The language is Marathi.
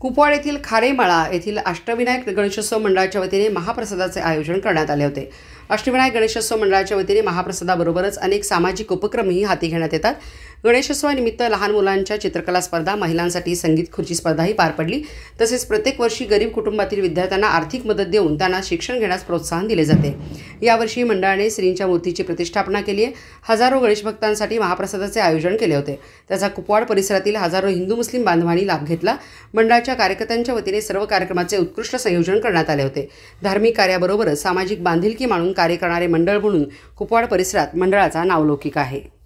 कुपवाड येथील खारेमाळा येथील अष्टविनायक गणेशोत्सव मंडळाच्या वतीने महाप्रसादाचे आयोजन करण्यात आले होते अष्टविनायक गणेशोत्सव मंडळाच्या वतीने महाप्रसादाबरोबरच अनेक सामाजिक उपक्रमही हाती घेण्यात येतात गणेशोत्सवानिमित्त लहान मुलांच्या चित्रकला स्पर्धा महिलांसाठी संगीत खुर्ची स्पर्धाही पार पडली तसेच प्रत्येक वर्षी गरीब कुटुंबातील विद्यार्थ्यांना आर्थिक मदत देऊन त्यांना शिक्षण घेण्यास प्रोत्साहन दिले जाते यावर्षी मंडळाने श्रींच्या मूर्तीची प्रतिष्ठापना केली आहे हजारो गणेशभक्तांसाठी महाप्रसादाचे आयोजन केले होते त्याचा कुपवाड परिसरातील हजारो हिंदू मुस्लिम बांधवांनी लाभ घेतला मंडळाच्या कार्यकर्त्यांच्या वतीने सर्व कार्यक्रमाचे उत्कृष्ट संयोजन करण्यात आले होते धार्मिक कार्याबरोबरच सामाजिक बांधिलकी मानून कार्य करणारे मंडळ म्हणून कुपवाड परिसरात मंडळाचा नावलौकिक आहे